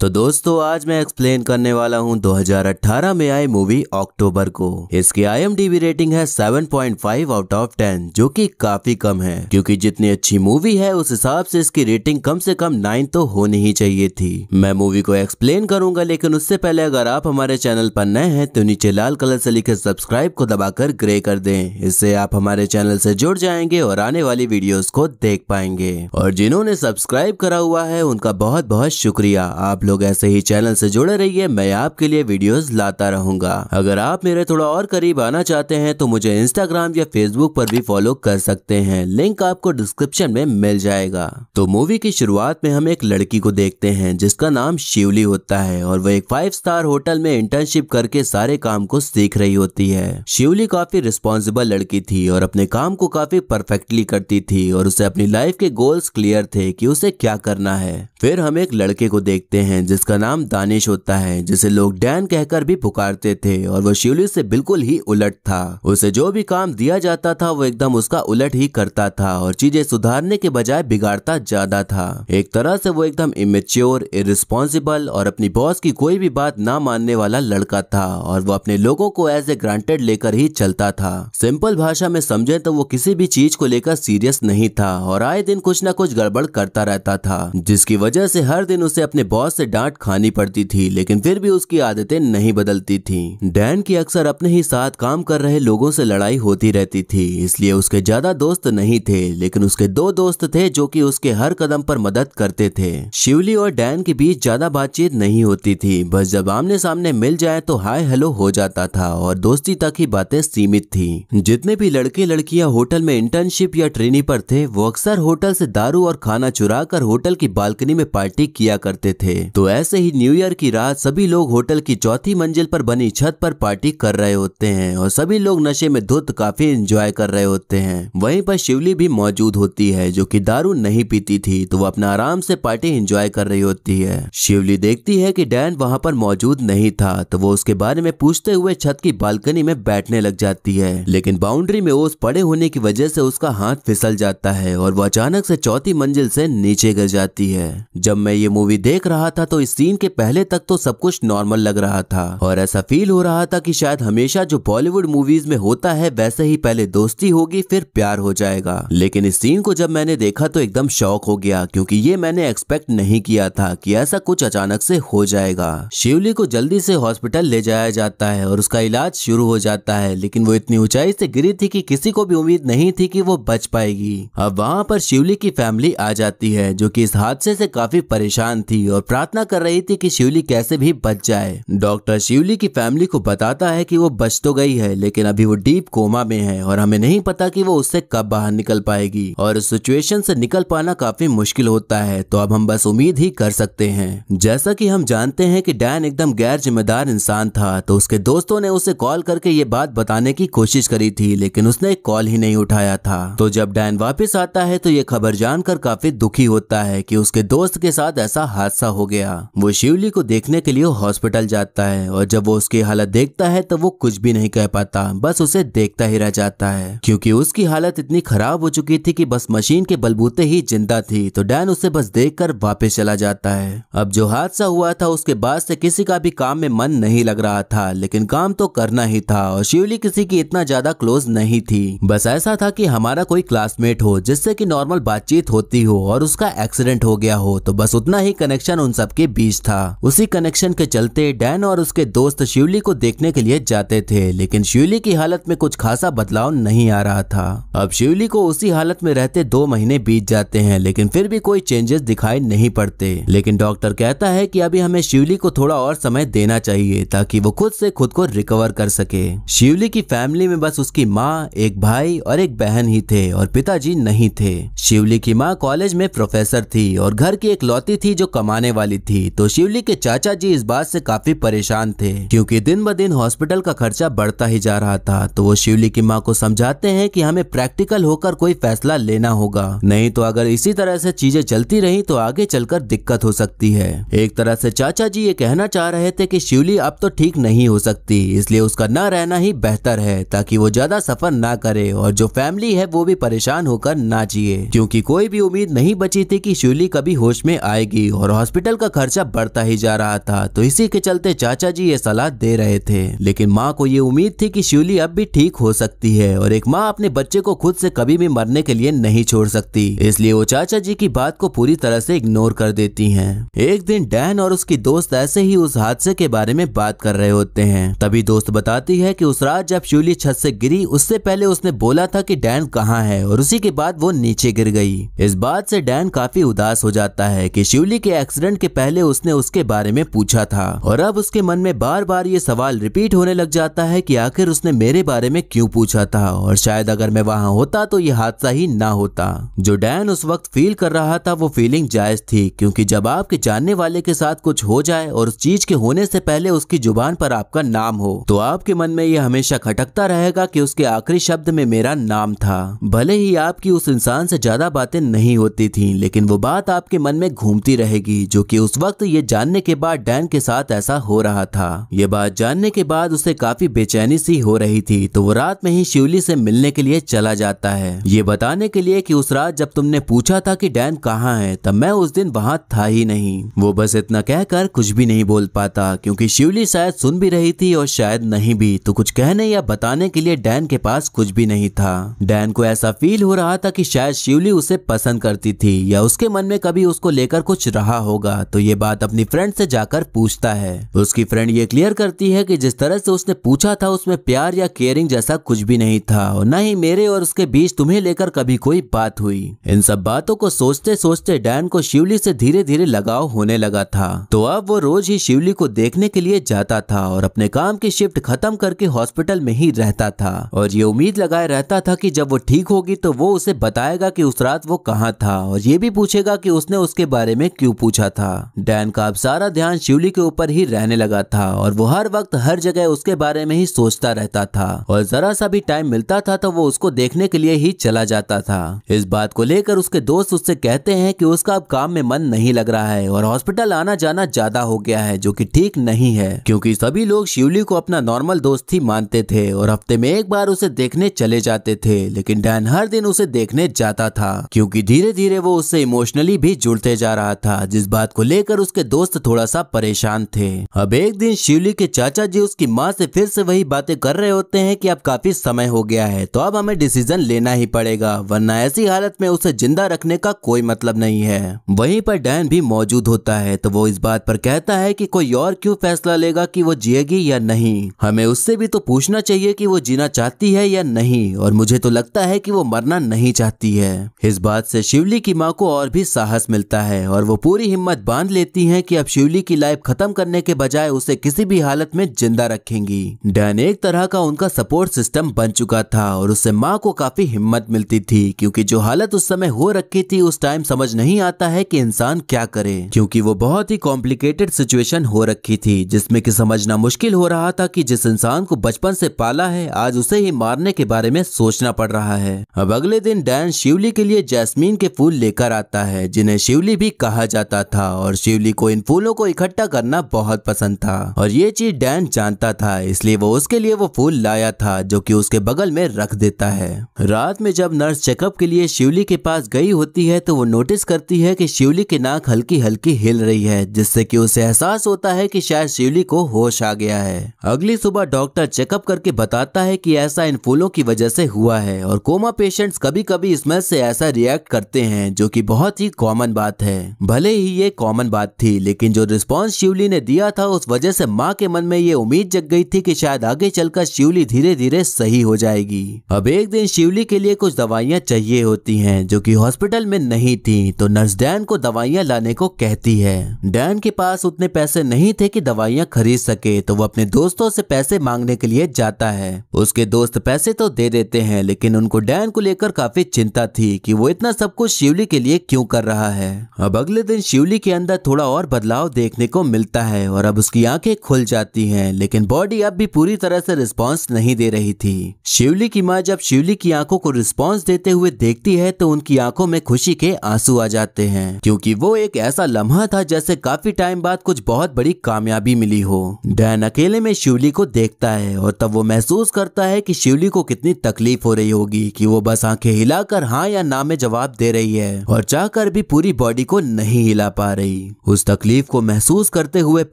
तो दोस्तों आज मैं एक्सप्लेन करने वाला हूं 2018 में आई मूवी अक्टूबर को इसकी आई रेटिंग है 7.5 आउट ऑफ 10 जो कि काफी कम है क्योंकि जितनी अच्छी मूवी है उस हिसाब से इसकी रेटिंग कम से कम 9 तो होनी ही चाहिए थी मैं मूवी को एक्सप्लेन करूंगा लेकिन उससे पहले अगर आप हमारे चैनल पर नए हैं तो नीचे लाल कलर से लिखे सब्सक्राइब को दबाकर ग्रे कर दे इससे आप हमारे चैनल से जुड़ जाएंगे और आने वाली वीडियोज को देख पाएंगे और जिन्होंने सब्सक्राइब करा हुआ है उनका बहुत बहुत शुक्रिया आप लोग ऐसे ही चैनल से जुड़े रहिए मैं आपके लिए वीडियोस लाता रहूंगा अगर आप मेरे थोड़ा और करीब आना चाहते हैं तो मुझे इंस्टाग्राम या फेसबुक पर भी फॉलो कर सकते हैं लिंक आपको डिस्क्रिप्शन में मिल जाएगा तो मूवी की शुरुआत में हम एक लड़की को देखते हैं जिसका नाम शिवली होता है और वह एक फाइव स्टार होटल में इंटर्नशिप करके सारे काम को सीख रही होती है शिवली काफी रिस्पॉन्सिबल लड़की थी और अपने काम को काफी परफेक्टली करती थी और उसे अपनी लाइफ के गोल्स क्लियर थे कि उसे क्या करना है फिर हम एक लड़के को देखते हैं हैं जिसका नाम दानिश होता है जिसे लोग डैन कहकर भी पुकारते थे और वो शिवली से बिल्कुल ही उलट था उसे जो भी काम दिया जाता था वो एकदम उसका उलट ही करता था और चीजें सुधारने के बजाय बिगाड़ता ज्यादा था एक तरह से वो एकदम इमेच्योर इरिस्पॉन्सिबल और अपनी बॉस की कोई भी बात ना मानने वाला लड़का था और वो अपने लोगों को एज ए ग्रांटेड लेकर ही चलता था सिंपल भाषा में समझे तो वो किसी भी चीज को लेकर सीरियस नहीं था और आए दिन कुछ न कुछ गड़बड़ करता रहता था जिसकी वजह से हर दिन उसे अपने बॉस से डांट खानी पड़ती थी लेकिन फिर भी उसकी आदतें नहीं बदलती थी डैन की अक्सर अपने ही साथ काम कर रहे लोगों से लड़ाई होती रहती थी इसलिए उसके ज्यादा दोस्त नहीं थे लेकिन उसके दो दोस्त थे जो कि उसके हर कदम पर मदद करते थे शिवली और डैन के बीच ज्यादा बातचीत नहीं होती थी बस जब आमने सामने मिल जाए तो हाय हेलो हो जाता था और दोस्ती तक ही बातें सीमित थी जितने भी लड़के लड़कियां होटल में इंटर्नशिप या ट्रेनिंग पर थे वो अक्सर होटल से दारू और खाना चुरा कर होटल की बालकनी में पार्टी किया करते थे तो ऐसे ही न्यू ईयर की रात सभी लोग होटल की चौथी मंजिल पर बनी छत पर पार्टी कर रहे होते हैं और सभी लोग नशे में धुत काफी एंजॉय कर रहे होते हैं वहीं पर शिवली भी मौजूद होती है जो कि दारू नहीं पीती थी तो वो अपना आराम से पार्टी एंजॉय कर रही होती है शिवली देखती है कि डैन वहां पर मौजूद नहीं था तो वो उसके बारे में पूछते हुए छत की बालकनी में बैठने लग जाती है लेकिन बाउंड्री में ओस पड़े होने की वजह से उसका हाथ फिसल जाता है और वो अचानक से चौथी मंजिल से नीचे गिर जाती है जब मैं ये मूवी देख रहा था तो इस सीन के पहले तक तो सब कुछ नॉर्मल लग रहा था और ऐसा फील हो रहा था कि शायद हमेशा जो बॉलीवुड मूवीज में होता है वैसे ही पहले दोस्ती होगी फिर प्यार हो जाएगा लेकिन इस सीन को जब मैंने देखा तो एकदम शौक हो गया क्योंकि ये मैंने एक्सपेक्ट नहीं किया था कि ऐसा कुछ अचानक से हो जाएगा शिवली को जल्दी से हॉस्पिटल ले जाया जाता है और उसका इलाज शुरू हो जाता है लेकिन वो इतनी ऊंचाई से गिरी थी कि किसी को भी उम्मीद नहीं थी कि वो बच पाएगी अब वहाँ पर शिवली की फैमिली आ जाती है जो की इस हादसे से काफी परेशान थी और प्रार्थना प्रार्थना कर रही थी कि शिवली कैसे भी बच जाए डॉक्टर शिवली की फैमिली को बताता है कि वो बच तो गई है लेकिन अभी वो डीप कोमा में है और हमें नहीं पता कि वो उससे कब बाहर निकल पाएगी और सिचुएशन से निकल पाना काफी मुश्किल होता है तो अब हम बस उम्मीद ही कर सकते हैं जैसा की हम जानते हैं की डैन एकदम गैर जिम्मेदार इंसान था तो उसके दोस्तों ने उसे कॉल करके ये बात बताने की कोशिश करी थी लेकिन उसने कॉल ही नहीं उठाया था तो जब डैन वापस आता है तो ये खबर जानकर काफी दुखी होता है कि उसके दोस्त के साथ ऐसा हादसा हो गया गया वो शिवली को देखने के लिए हॉस्पिटल जाता है और जब वो उसकी हालत देखता है तो वो कुछ भी नहीं कह पाता बस उसे देखता ही रह जाता है क्योंकि उसकी हालत इतनी खराब हो चुकी थी कि बस मशीन के बलबूते ही जिंदा थी तो डैन उसे बस देख कर वापिस चला जाता है अब जो हादसा हुआ था उसके बाद से किसी का भी काम में मन नहीं लग रहा था लेकिन काम तो करना ही था और शिवली किसी की इतना ज्यादा क्लोज नहीं थी बस ऐसा था कि हमारा कोई क्लासमेट हो जिससे कि नॉर्मल बातचीत होती हो और उसका एक्सीडेंट हो गया हो तो बस उतना ही कनेक्शन उन सब सबके के बीच था उसी कनेक्शन के चलते डैन और उसके दोस्त शिवली को देखने के लिए जाते थे लेकिन शिवली की हालत में कुछ खासा बदलाव नहीं आ रहा था अब शिवली को उसी हालत में रहते दो महीने बीत जाते हैं लेकिन फिर भी कोई चेंजेस दिखाई नहीं पड़ते लेकिन डॉक्टर कहता है की अभी हमें शिवली को थोड़ा और समय देना चाहिए ताकि वो खुद ऐसी खुद को रिकवर कर सके शिवली की फैमिली में बस उसकी माँ एक भाई और एक बहन ही थे और पिताजी नहीं थे शिवली की माँ कॉलेज में प्रोफेसर थी और घर की एक लौती थी जो कमाने वाली गई थी तो शिवली के चाचा जी इस बात से काफी परेशान थे क्योंकि दिन ब दिन हॉस्पिटल का खर्चा बढ़ता ही जा रहा था तो वो शिवली की माँ को समझाते हैं कि हमें प्रैक्टिकल होकर कोई फैसला लेना होगा नहीं तो अगर इसी तरह से चीजें चलती रही तो आगे चलकर दिक्कत हो सकती है एक तरह से चाचा जी ये कहना चाह रहे थे की शिवली अब तो ठीक नहीं हो सकती इसलिए उसका न रहना ही बेहतर है ताकि वो ज्यादा सफर ना करे और जो फैमिली है वो भी परेशान होकर ना जिए क्योंकि कोई भी उम्मीद नहीं बची थी कि शिवली कभी होश में आएगी और हॉस्पिटल का का खर्चा बढ़ता ही जा रहा था तो इसी के चलते चाचा जी ये सलाह दे रहे थे लेकिन माँ को ये उम्मीद थी कि शिवली अब भी ठीक हो सकती है और एक माँ अपने बच्चे को खुद से कभी भी मरने के लिए नहीं छोड़ सकती इसलिए वो चाचा जी की बात को पूरी तरह से इग्नोर कर देती है एक दिन डैन और उसकी दोस्त ऐसे ही उस हादसे के बारे में बात कर रहे होते हैं तभी दोस्त बताती है की उस रात जब शिवली छत से गिरी उससे पहले उसने बोला था की डैन कहाँ है और उसी के बाद वो नीचे गिर गई इस बात से डैन काफी उदास हो जाता है की शिवली के एक्सीडेंट के पहले उसने उसके बारे में पूछा था और अब उसके मन में बार बार ये सवाल रिपीट होने लग जाता है कि आखिर उसने मेरे बारे में क्यों पूछा था और शायद अगर मैं वहां होता तो ये हादसा ही ना होता जो डैन उस वक्त फील कर रहा था वो फीलिंग जायज थी क्योंकि जब आपके जानने वाले के साथ कुछ हो जाए और उस चीज के होने से पहले उसकी जुबान पर आपका नाम हो तो आपके मन में यह हमेशा खटकता रहेगा कि उसके आखिरी शब्द में मेरा नाम था भले ही आपकी उस इंसान से ज्यादा बातें नहीं होती थी लेकिन वो बात आपके मन में घूमती रहेगी जो की उस वक्त ये जानने के बाद डैन के साथ ऐसा हो रहा था ये बात जानने के बाद उसे काफी बेचैनी सी हो रही थी तो वो रात में ही शिवली से मिलने के लिए चला जाता है ये बताने के लिए कि उस रात जब तुमने पूछा था कि डैन कहाँ है तब मैं उस दिन वहां था ही नहीं वो बस इतना कहकर कुछ भी नहीं बोल पाता क्योंकि शिवली शायद सुन भी रही थी और शायद नहीं भी तो कुछ कहने या बताने के लिए डैन के पास कुछ भी नहीं था डैन को ऐसा फील हो रहा था कि शायद शिवली उसे पसंद करती थी या उसके मन में कभी उसको लेकर कुछ रहा होगा तो तो ये बात अपनी फ्रेंड से जाकर पूछता है उसकी फ्रेंड ये क्लियर करती है कि जिस तरह से उसने पूछा था उसमें प्यार या केयरिंग जैसा कुछ भी नहीं था और न ही मेरे और उसके बीच तुम्हें लेकर कभी कोई बात हुई इन सब बातों को सोचते सोचते डैन को शिवली से धीरे धीरे लगाव होने लगा था तो अब वो रोज ही शिवली को देखने के लिए जाता था और अपने काम की शिफ्ट खत्म करके हॉस्पिटल में ही रहता था और ये उम्मीद लगाए रहता था कि जब वो ठीक होगी तो वो उसे बताएगा कि उस रात वो कहाँ था और ये भी पूछेगा कि उसने उसके बारे में क्यों पूछा था डैन का अब सारा ध्यान शिवली के ऊपर ही रहने लगा था और वो हर वक्त हर जगह उसके बारे में ही सोचता रहता था और जरा सा भी टाइम मिलता था तो वो उसको देखने के लिए ही चला जाता था इस बात को लेकर उसके दोस्त उससे कहते हैं कि उसका अब काम में मन नहीं लग रहा है और हॉस्पिटल आना जाना ज्यादा हो गया है जो की ठीक नहीं है क्योंकि सभी लोग शिवली को अपना नॉर्मल दोस्त ही मानते थे और हफ्ते में एक बार उसे देखने चले जाते थे लेकिन डैन हर दिन उसे देखने जाता था क्योंकि धीरे धीरे वो उससे इमोशनली भी जुड़ते जा रहा था जिस बात को लेकर उसके दोस्त थोड़ा सा परेशान थे अब एक दिन शिवली के चाचा जी उसकी माँ से फिर से वही बातें कर रहे होते हैं कि अब काफी समय हो गया है तो अब हमें डिसीजन लेना ही पड़ेगा वरना ऐसी हालत में उसे जिंदा रखने का कोई मतलब नहीं है वहीं पर डैन भी मौजूद होता है तो वो इस बात पर कहता है कि कोई और क्यों फैसला लेगा कि वो जिएगी या नहीं हमें उससे भी तो पूछना चाहिए कि वो जीना चाहती है या नहीं और मुझे तो लगता है कि वो मरना नहीं चाहती है इस बात से शिवली की माँ को और भी साहस मिलता है और वो पूरी हिम्मत बांध मान लेती हैं कि अब शिवली की लाइफ खत्म करने के बजाय उसे किसी भी हालत में जिंदा रखेंगी डैन एक तरह का उनका सपोर्ट सिस्टम बन चुका था और उससे माँ को काफी हिम्मत मिलती थी क्योंकि जो हालत उस समय हो रखी थी उस टाइम समझ नहीं आता है कि इंसान क्या करे क्योंकि वो बहुत ही कॉम्प्लिकेटेड सिचुएशन हो रखी थी जिसमें कि समझना मुश्किल हो रहा था कि जिस इंसान को बचपन से पाला है आज उसे ही मारने के बारे में सोचना पड़ रहा है अब अगले दिन डैन शिवली के लिए जैस्मीन के फूल लेकर आता है जिन्हें शिवली भी कहा जाता था और और शिवली को इन फूलों को इकट्ठा करना बहुत पसंद था और ये चीज डैन जानता था इसलिए वो उसके लिए वो फूल लाया था जो कि उसके बगल में रख देता है रात में जब नर्स चेकअप के लिए शिवली के पास गई होती है तो वो नोटिस करती है कि शिवली की नाक हल्की हल्की हिल रही है जिससे कि उसे एहसास होता है कि शायद शिवली को होश आ गया है अगली सुबह डॉक्टर चेकअप करके बताता है कि ऐसा इन फूलों की वजह से हुआ है और कोमा पेशेंट्स कभी कभी स्मेल से ऐसा रिएक्ट करते हैं जो कि बहुत ही कॉमन बात है भले ही ये कॉमन कॉमन बात थी लेकिन जो रिस्पॉन्स शिवली ने दिया था उस वजह से माँ के मन में ये उम्मीद जग गई थी कि शायद आगे चलकर शिवली धीरे धीरे सही हो जाएगी अब एक दिन शिवली के लिए कुछ दवाइयाँ चाहिए होती है जो की हॉस्पिटल में नहीं थी तो नर्स डैन को दवाइयाँ लाने को कहती है डैन के पास उतने पैसे नहीं थे की दवाइयाँ खरीद सके तो वो अपने दोस्तों से पैसे मांगने के लिए जाता है उसके दोस्त पैसे तो दे देते हैं लेकिन उनको डैन को लेकर काफी चिंता थी कि वो इतना सब कुछ शिवली के लिए क्यों कर रहा है अब अगले दिन शिवली के अंदर अंदर थोड़ा और बदलाव देखने को मिलता है और अब उसकी आंखें खुल जाती हैं लेकिन बॉडी अब भी पूरी तरह से रिस्पॉन्स नहीं दे रही थी शिवली की माँ जब शिवली की आंखों को रिस्पॉन्स देते हुए देखती है तो उनकी आंखों में खुशी के आंसू आ जाते हैं क्योंकि वो एक ऐसा लम्हा था जैसे काफी टाइम बाद कुछ बहुत बड़ी कामयाबी मिली हो डैन अकेले में शिवली को देखता है और तब वो महसूस करता है की शिवली को कितनी तकलीफ हो रही होगी की वो बस आंखें हिलाकर हाँ या ना में जवाब दे रही है और जाकर भी पूरी बॉडी को नहीं हिला पा रही थी उस तकलीफ को महसूस करते हुए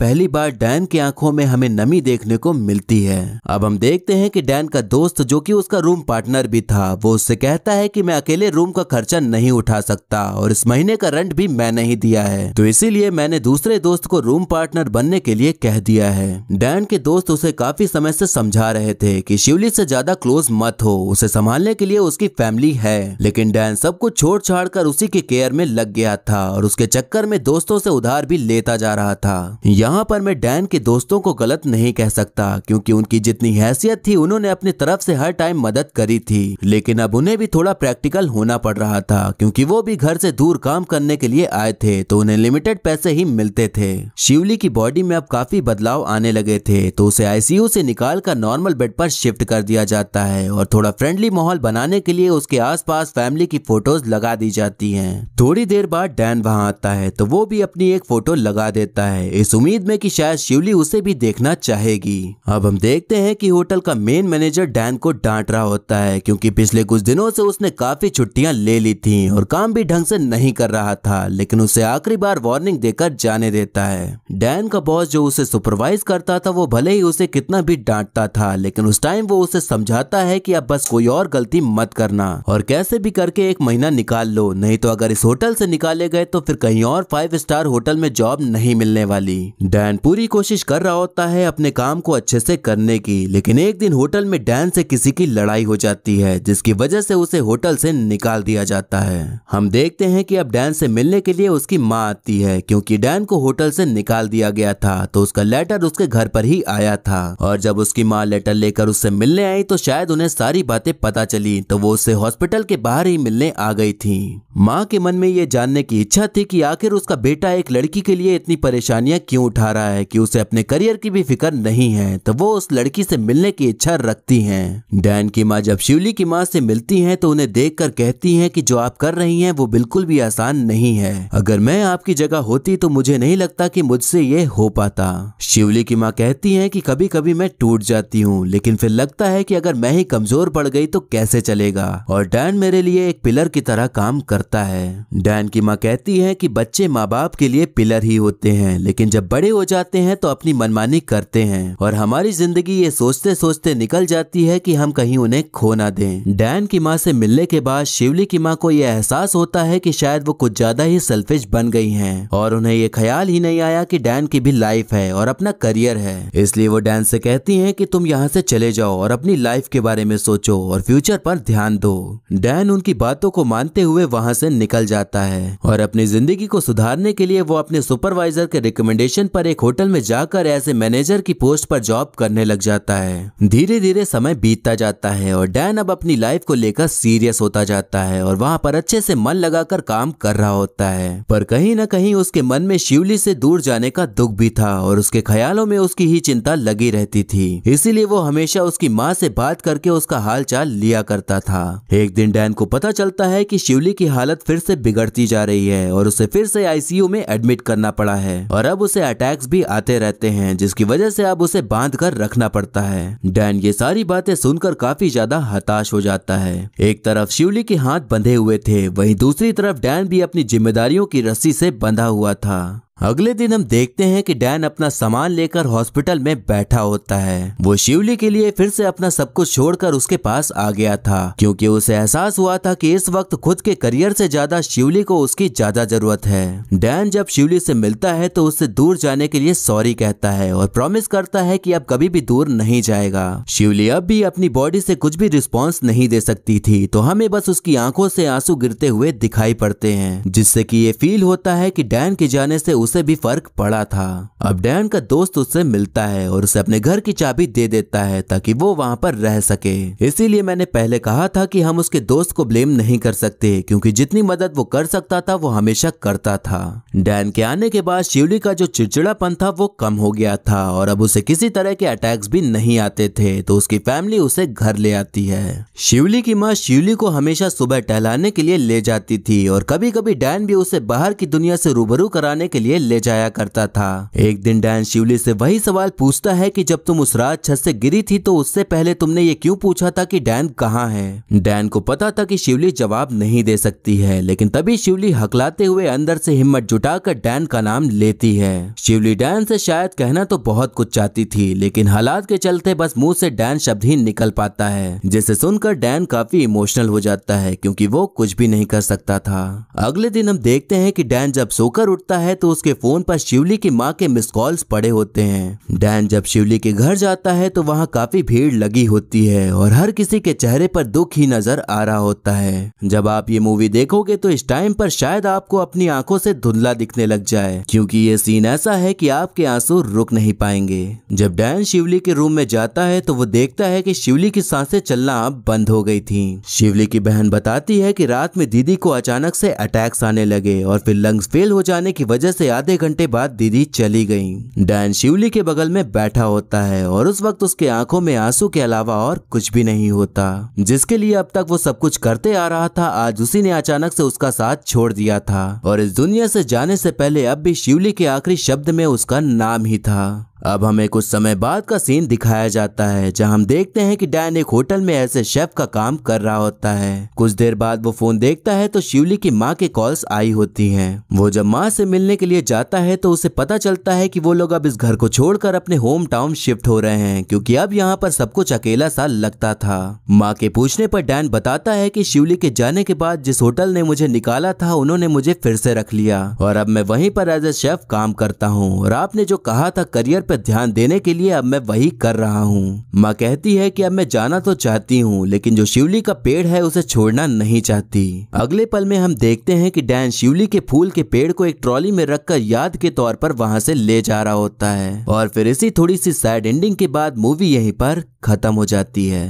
पहली बार डैन की आंखों में हमें नमी देखने को मिलती है अब हम देखते हैं कि डैन का दोस्त जो कि उसका रूम पार्टनर भी था वो उससे कहता है कि मैं अकेले रूम का खर्चा नहीं उठा सकता और इस महीने का रेंट भी मैंने ही दिया है तो इसीलिए मैंने दूसरे दोस्त को रूम पार्टनर बनने के लिए कह दिया है डैन के दोस्त उसे काफी समय से समझा रहे थे कि शिवली से ज्यादा क्लोज मत हो उसे संभालने के लिए उसकी फैमिली है लेकिन डैन सब कुछ छोड़ छाड़ कर उसी के केयर में लग गया था और उसके चक्कर में दोस्तों दोस्तों से उधार भी लेता जा रहा था यहाँ पर मैं डैन के दोस्तों को गलत नहीं कह सकता क्योंकि उनकी जितनी हैसियत थी उन्होंने अपनी तरफ से हर टाइम मदद करी थी लेकिन अब उन्हें भी थोड़ा प्रैक्टिकल होना पड़ रहा था क्योंकि वो भी घर से दूर काम करने के लिए आए थे तो उन्हें लिमिटेड पैसे ही मिलते थे शिवली की बॉडी में अब काफी बदलाव आने लगे थे तो उसे आईसीयू से निकाल कर नॉर्मल बेड पर शिफ्ट कर दिया जाता है और थोड़ा फ्रेंडली माहौल बनाने के लिए उसके आसपास फैमिली की फोटोज लगा दी जाती हैं। थोड़ी देर बाद डैन वहां आता है तो वो भी भी अपनी एक फोटो लगा देता है इस उम्मीद में कि शायद शिवली उसे भी देखना चाहेगी अब हम देखते हैं कि होटल का मेन मैनेजर डैन को डांट रहा होता है क्योंकि पिछले कुछ दिनों से उसने काफी छुट्टियां ले ली थी और काम भी ढंग से नहीं कर रहा था लेकिन उसे आखिरी बार वार्निंग देकर जाने देता है डैन का बॉस जो उसे सुपरवाइज करता था वो भले ही उसे कितना भी डांटता था लेकिन उस टाइम वो उसे समझाता है की अब बस कोई और गलती मत करना और कैसे भी करके एक महीना निकाल लो नहीं तो अगर इस होटल से निकाले गए तो फिर कहीं और फाइव स्टार होटल में जॉब नहीं मिलने वाली डैन पूरी कोशिश कर रहा होता है अपने काम को अच्छे से करने की लेकिन एक दिन होटल में डैन से किसी की लड़ाई हो जाती है जिसकी वजह से उसे होटल से निकाल दिया जाता है हम देखते हैं कि अब डैन से मिलने के लिए उसकी माँ आती है क्योंकि डैन को होटल से निकाल दिया गया था तो उसका लेटर उसके घर पर ही आया था और जब उसकी माँ लेटर लेकर उससे मिलने आई तो शायद उन्हें सारी बातें पता चली तो वो उससे हॉस्पिटल के बाहर ही मिलने आ गई थी माँ के मन में ये जानने की इच्छा थी कि आखिर उसका बेटा बेटा एक लड़की के लिए इतनी परेशानियां क्यों उठा रहा है कि उसे अपने करियर की भी फिक्र नहीं है तो वो उस लड़की से मिलने की इच्छा रखती है डैन की माँ जब शिवली की माँ से मिलती है तो उन्हें देख कर कहती है की जो आप कर रही है वो बिल्कुल भी आसान नहीं है अगर मैं आपकी जगह होती तो मुझे नहीं लगता की मुझसे ये हो पाता शिवली की माँ कहती है की कभी कभी मैं टूट जाती हूँ लेकिन फिर लगता है की अगर मैं ही कमजोर पड़ गई तो कैसे चलेगा और डैन मेरे लिए एक पिलर की तरह काम करता है डैन की माँ कहती है कि बच्चे माँ बाप बाप के लिए पिलर ही होते हैं लेकिन जब बड़े हो जाते हैं तो अपनी मनमानी करते हैं और हमारी जिंदगी ये सोचते सोचते निकल जाती है कि हम कहीं उन्हें खो ना दे डैन की माँ से मिलने के बाद शिवली की माँ को यह एहसास होता है कि शायद वो कुछ ज्यादा ही सेल्फिश बन गई है और उन्हें ये ख्याल ही नहीं आया कि डैन की भी लाइफ है और अपना करियर है इसलिए वो डैन से कहती है कि तुम यहाँ से चले जाओ और अपनी लाइफ के बारे में सोचो और फ्यूचर पर ध्यान दो डैन उनकी बातों को मानते हुए वहाँ से निकल जाता है और अपनी जिंदगी को सुधारने के लिए वो अपने सुपरवाइजर के रिकमेंडेशन पर एक होटल में जाकर एज ए मैनेजर की पोस्ट पर जॉब करने लग जाता है धीरे धीरे समय बीतता जाता है और डैन अब अपनी लाइफ को लेकर सीरियस होता जाता है और वहाँ पर अच्छे से मन लगाकर काम कर रहा होता है पर कहीं ना कहीं उसके मन में शिवली से दूर जाने का दुख भी था और उसके ख्यालों में उसकी ही चिंता लगी रहती थी इसीलिए वो हमेशा उसकी माँ से बात करके उसका चाल लिया करता था एक दिन डैन को पता चलता है की शिवली की हालत फिर से बिगड़ती जा रही है और उसे फिर से आईसीयू आईसीयू में एडमिट करना पड़ा है और अब उसे अटैक्स भी आते रहते हैं जिसकी वजह से अब उसे बांध कर रखना पड़ता है डैन ये सारी बातें सुनकर काफी ज्यादा हताश हो जाता है एक तरफ शिवली के हाथ बंधे हुए थे वहीं दूसरी तरफ डैन भी अपनी जिम्मेदारियों की रस्सी से बंधा हुआ था अगले दिन हम देखते हैं कि डैन अपना सामान लेकर हॉस्पिटल में बैठा होता है वो शिवली के लिए फिर से अपना सब कुछ छोड़कर उसके पास आ गया था क्योंकि उसे एहसास हुआ था कि इस वक्त खुद के करियर से ज्यादा शिवली को उसकी ज्यादा जरूरत है डैन जब शिवली से मिलता है तो उससे दूर जाने के लिए सॉरी कहता है और प्रॉमिस करता है की अब कभी भी दूर नहीं जाएगा शिवली अब भी अपनी बॉडी से कुछ भी रिस्पॉन्स नहीं दे सकती थी तो हमें बस उसकी आंखों से आंसू गिरते हुए दिखाई पड़ते हैं जिससे की ये फील होता है की डैन के जाने से उसे भी फर्क पड़ा था अब डैन का दोस्त उससे मिलता है और उसे अपने घर की चाबी दे देता है ताकि वो वहाँ पर रह सके इसीलिए मैंने पहले कहा था कि हम उसके दोस्त को ब्लेम नहीं कर सकते क्योंकि जितनी मदद वो कर सकता था वो हमेशा करता था डैन के आने के बाद शिवली का जो चिड़चिड़ापन था वो कम हो गया था और अब उसे किसी तरह के अटैक्स भी नहीं आते थे तो उसकी फैमिली उसे घर ले आती है शिवली की माँ शिवली को हमेशा सुबह टहलाने के लिए ले जाती थी और कभी कभी डैन भी उसे बाहर की दुनिया से रूबरू कराने के लिए लिए ले जाया करता था एक दिन डैन शिवली से वही सवाल पूछता है कि जब तुम उस रात छत से गिरी थी तो उससे पहले तुमने ये क्यों पूछा था कि डैन कहाँ है डैन को पता था कि शिवली जवाब नहीं दे सकती है लेकिन तभी शिवली हकलाते हुए अंदर से हिम्मत जुटाकर डैन का नाम लेती है शिवली डैन से शायद कहना तो बहुत कुछ चाहती थी लेकिन हालात के चलते बस मुंह से डैन शब्द ही निकल पाता है जिसे सुनकर डैन काफी इमोशनल हो जाता है क्योंकि वो कुछ भी नहीं कर सकता था अगले दिन हम देखते हैं कि डैन जब सोकर उठता है तो उसके उसके फोन पर शिवली की माँ के मिस कॉल्स पड़े होते हैं डैन जब शिवली के घर जाता है तो वहाँ काफी भीड़ लगी होती है और हर किसी के चेहरे पर दुख ही नजर आ रहा होता है जब आप ये मूवी देखोगे तो इस टाइम पर शायद आपको अपनी आंखों से धुंधला दिखने लग जाए क्योंकि ये सीन ऐसा है कि आपके आंसू रुक नहीं पाएंगे जब डैन शिवली के रूम में जाता है तो वो देखता है कि शिवली की सांसें चलना बंद हो गई थी शिवली की बहन बताती है कि रात में दीदी को अचानक से अटैक्स आने लगे और फिर लंग्स फेल हो जाने की वजह से आधे घंटे बाद दीदी चली गई डैन शिवली के बगल में बैठा होता है और उस वक्त उसके आंखों में आंसू के अलावा और कुछ भी नहीं होता जिसके लिए अब तक वो सब कुछ करते आ रहा था आज उसी ने अचानक से उसका साथ छोड़ दिया था और इस दुनिया से जाने से पहले अब भी शिवली के आखिरी शब्द में उसका नाम ही था अब हमें कुछ समय बाद का सीन दिखाया जाता है जहां हम देखते हैं कि डैन एक होटल में ऐसे शेफ का काम कर रहा होता है कुछ देर बाद वो फोन देखता है तो शिवली की माँ के कॉल्स आई होती है वो जब माँ से मिलने के लिए जाता है तो उसे पता चलता है कि वो लोग अब इस घर को छोड़कर अपने होम टाउन शिफ्ट हो रहे हैं क्योंकि अब यहाँ पर सब कुछ अकेला सा लगता था माँ के पूछने पर डैन बताता है की शिवली के जाने के बाद जिस होटल ने मुझे निकाला था उन्होंने मुझे फिर से रख लिया और अब मैं वहीं पर एज ए शेफ काम करता हूँ और आपने जो कहा था करियर पे पर ध्यान देने के लिए अब मैं वही कर रहा हूँ माँ कहती है कि अब मैं जाना तो चाहती हूँ लेकिन जो शिवली का पेड़ है उसे छोड़ना नहीं चाहती अगले पल में हम देखते हैं कि डैन शिवली के फूल के पेड़ को एक ट्रॉली में रखकर याद के तौर पर वहाँ से ले जा रहा होता है और फिर इसी थोड़ी सी सैड एंडिंग के बाद मूवी यहीं पर खत्म हो जाती है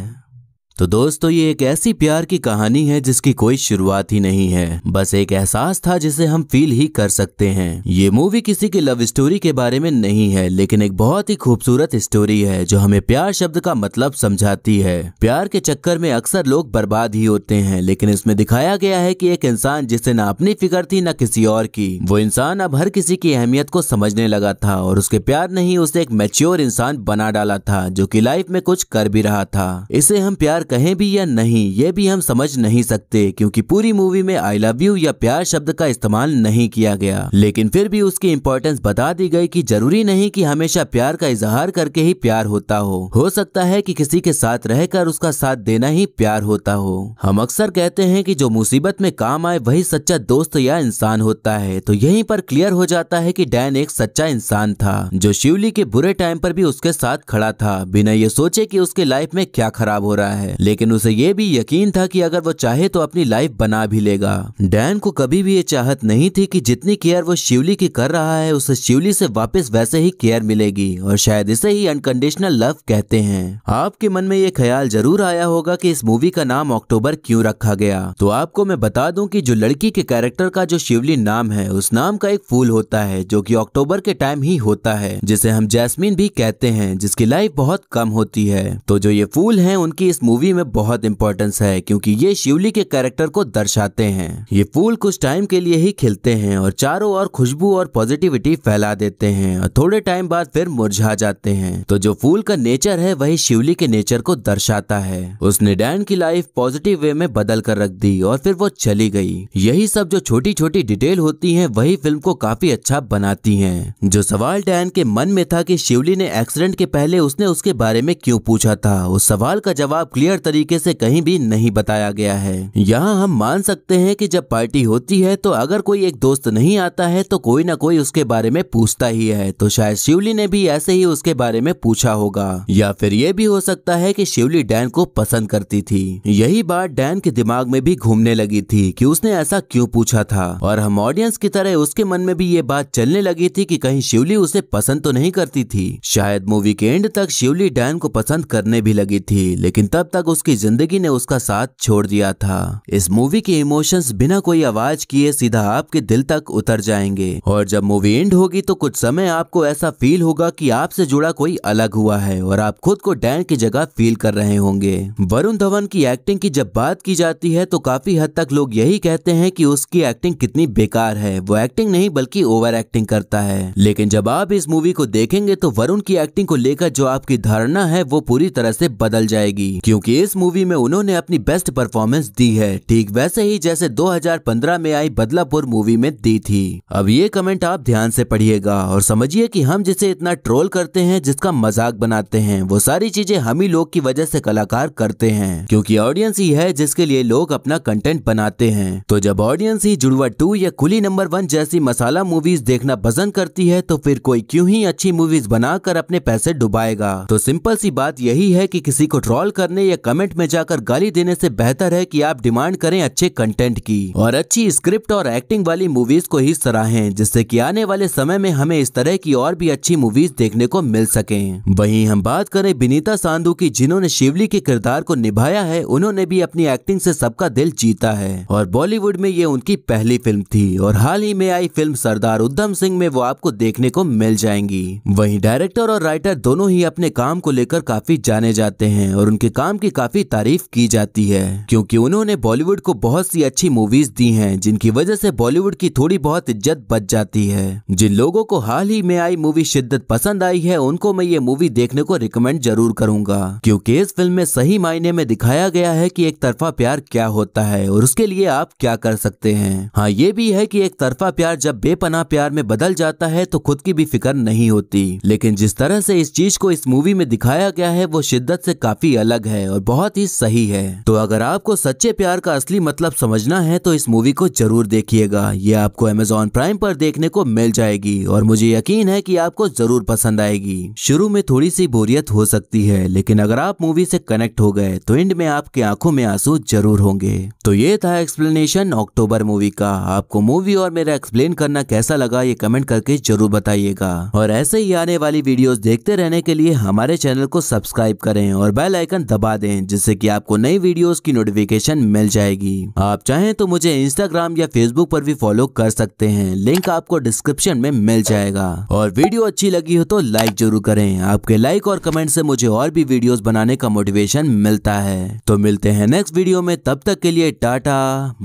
तो दोस्तों ये एक ऐसी प्यार की कहानी है जिसकी कोई शुरुआत ही नहीं है बस एक एहसास था जिसे हम फील ही कर सकते हैं ये मूवी किसी की लव स्टोरी के बारे में नहीं है लेकिन एक बहुत ही खूबसूरत स्टोरी है जो हमें प्यार शब्द का मतलब समझाती है प्यार के चक्कर में अक्सर लोग बर्बाद ही होते हैं लेकिन इसमें दिखाया गया है की एक इंसान जिसे न अपनी फिक्र थी न किसी और की वो इंसान अब हर किसी की अहमियत को समझने लगा था और उसके प्यार ने ही उसे एक मेच्योर इंसान बना डाला था जो की लाइफ में कुछ कर भी रहा था इसे हम प्यार कहें भी या नहीं ये भी हम समझ नहीं सकते क्योंकि पूरी मूवी में आई लव यू या प्यार शब्द का इस्तेमाल नहीं किया गया लेकिन फिर भी उसकी इम्पोर्टेंस बता दी गई कि जरूरी नहीं कि हमेशा प्यार का इजहार करके ही प्यार होता हो हो सकता है कि किसी के साथ रहकर उसका साथ देना ही प्यार होता हो हम अक्सर कहते हैं कि जो मुसीबत में काम आए वही सच्चा दोस्त या इंसान होता है तो यहीं पर क्लियर हो जाता है कि डैन एक सच्चा इंसान था जो शिवली के बुरे टाइम पर भी उसके साथ खड़ा था बिना ये सोचे कि उसके लाइफ में क्या खराब हो रहा है लेकिन उसे ये भी यकीन था कि अगर वो चाहे तो अपनी लाइफ बना भी लेगा डैन को कभी भी ये चाहत नहीं थी कि जितनी केयर वो शिवली की कर रहा है उसे शिवली से वापस वैसे ही केयर मिलेगी और शायद इसे ही अनकंडीशनल लव कहते हैं आपके मन में ये ख्याल जरूर आया होगा कि इस मूवी का नाम अक्टूबर क्यों रखा गया तो आपको मैं बता दूं कि जो लड़की के कैरेक्टर का जो शिवली नाम है उस नाम का एक फूल होता है जो कि अक्टूबर के टाइम ही होता है जिसे हम जैस्मिन भी कहते हैं जिसकी लाइफ बहुत कम होती है तो जो ये फूल है उनकी इस मूवी मूवी में बहुत इंपॉर्टेंस है क्योंकि ये शिवली के कैरेक्टर को दर्शाते हैं ये फूल कुछ टाइम के लिए ही खिलते हैं और चारों ओर खुशबू और पॉजिटिविटी फैला देते हैं और थोड़े टाइम बाद फिर मुरझा जाते हैं तो जो फूल का नेचर है वही शिवली के नेचर को दर्शाता है उसने डैन की लाइफ पॉजिटिव वे में बदल कर रख दी और फिर वो चली गई यही सब जो छोटी छोटी डिटेल होती है वही फिल्म को काफी अच्छा बनाती है जो सवाल डैन के मन में था की शिवली ने एक्सीडेंट के पहले उसने उसके बारे में क्यूँ पूछा था उस सवाल का जवाब क्लियर क्लियर तरीके से कहीं भी नहीं बताया गया है यहाँ हम मान सकते हैं कि जब पार्टी होती है तो अगर कोई एक दोस्त नहीं आता है तो कोई ना कोई उसके बारे में पूछता ही है तो शायद शिवली ने भी ऐसे ही उसके बारे में पूछा होगा या फिर ये भी हो सकता है की शिवली डैन को पसंद करती थी यही बात डैन के दिमाग में भी घूमने लगी थी की उसने ऐसा क्यूँ पूछा था और हम ऑडियंस की तरह उसके मन में भी ये बात चलने लगी थी की कहीं शिवली उसे पसंद तो नहीं करती थी शायद मूवी के एंड तक शिवली डैन को पसंद करने भी लगी थी लेकिन तब तक तक उसकी जिंदगी ने उसका साथ छोड़ दिया था इस मूवी के इमोशंस बिना कोई आवाज किए सीधा आपके दिल तक उतर जाएंगे और जब मूवी एंड होगी तो कुछ समय आपको ऐसा फील होगा कि आपसे जुड़ा कोई अलग हुआ है और आप खुद को डैन की जगह फील कर रहे होंगे वरुण धवन की एक्टिंग की जब बात की जाती है तो काफी हद तक लोग यही कहते हैं कि उसकी एक्टिंग कितनी बेकार है वो एक्टिंग नहीं बल्कि ओवर एक्टिंग करता है लेकिन जब आप इस मूवी को देखेंगे तो वरुण की एक्टिंग को लेकर जो आपकी धारणा है वो पूरी तरह से बदल जाएगी क्योंकि इस मूवी में उन्होंने अपनी बेस्ट परफॉर्मेंस दी है ठीक वैसे ही जैसे 2015 में आई बदलापुर मूवी में दी थी अब ये कमेंट आप ध्यान से पढ़िएगा और समझिए कि हम जिसे इतना ट्रोल करते हैं जिसका मजाक बनाते हैं वो सारी चीजें हम ही लोग की वजह से कलाकार करते हैं क्योंकि ऑडियंस ही है जिसके लिए लोग अपना कंटेंट बनाते हैं तो जब ऑडियंस ही जुड़वा टू या कुली नंबर वन जैसी मसाला मूवीज देखना पसंद करती है तो फिर कोई क्यों ही अच्छी मूवीज बनाकर अपने पैसे डुबाएगा तो सिंपल सी बात यही है कि किसी को ट्रोल करने या या कमेंट में जाकर गाली देने से बेहतर है कि आप डिमांड करें अच्छे कंटेंट की और अच्छी स्क्रिप्ट और एक्टिंग वाली मूवीज को ही सराहें जिससे कि आने वाले समय में हमें इस तरह की और भी अच्छी मूवीज देखने को मिल सके वही हम बात करें विनीता सांधु की जिन्होंने शिवली के किरदार को निभाया है उन्होंने भी अपनी एक्टिंग ऐसी सबका दिल जीता है और बॉलीवुड में ये उनकी पहली फिल्म थी और हाल ही में आई फिल्म सरदार उधम सिंह में वो आपको देखने को मिल जाएंगी वहीं डायरेक्टर और राइटर दोनों ही अपने काम को लेकर काफी जाने जाते हैं और उनके काम की काफी तारीफ की जाती है क्योंकि उन्होंने बॉलीवुड को बहुत सी अच्छी मूवीज दी हैं जिनकी वजह से बॉलीवुड की थोड़ी बहुत इज्जत बच जाती है जिन लोगों को हाल ही में आई मूवी शिद्दत पसंद आई है उनको मैं ये मूवी देखने को रिकमेंड जरूर करूंगा क्योंकि इस फिल्म में सही मायने में दिखाया गया है कि एक तरफा प्यार क्या होता है और उसके लिए आप क्या कर सकते हैं हाँ ये भी है कि एक तरफा प्यार जब बेपना प्यार में बदल जाता है तो खुद की भी फिक्र नहीं होती लेकिन जिस तरह से इस चीज को इस मूवी में दिखाया गया है वो शिद्दत से काफी अलग है और बहुत ही सही है तो अगर आपको सच्चे प्यार का असली मतलब समझना है तो इस मूवी को जरूर देखिएगा ये आपको अमेजोन प्राइम पर देखने को मिल जाएगी और मुझे यकीन है कि आपको जरूर पसंद आएगी शुरू में थोड़ी सी बोरियत हो सकती है लेकिन अगर आप मूवी से कनेक्ट हो गए तो एंड में आपकी आंखों में आंसू जरूर होंगे तो ये था एक्सप्लेनेशन अक्टूबर मूवी का आपको मूवी और मेरा एक्सप्लेन करना कैसा लगा ये कमेंट करके जरूर बताइएगा और ऐसे ही आने वाली वीडियोस देखते रहने के लिए हमारे चैनल को सब्सक्राइब करें और बेल आइकन दबा दें दें जिससे कि आपको नई वीडियोस की नोटिफिकेशन मिल जाएगी आप चाहें तो मुझे इंस्टाग्राम या फेसबुक पर भी फॉलो कर सकते हैं लिंक आपको डिस्क्रिप्शन में मिल जाएगा और वीडियो अच्छी लगी हो तो लाइक जरूर करें आपके लाइक और कमेंट से मुझे और भी वीडियोस बनाने का मोटिवेशन मिलता है तो मिलते हैं नेक्स्ट वीडियो में तब तक के लिए टाटा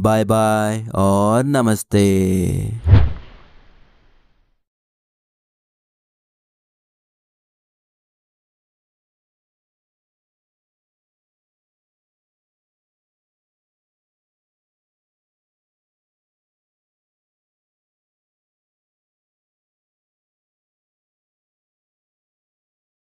बाय बाय और नमस्ते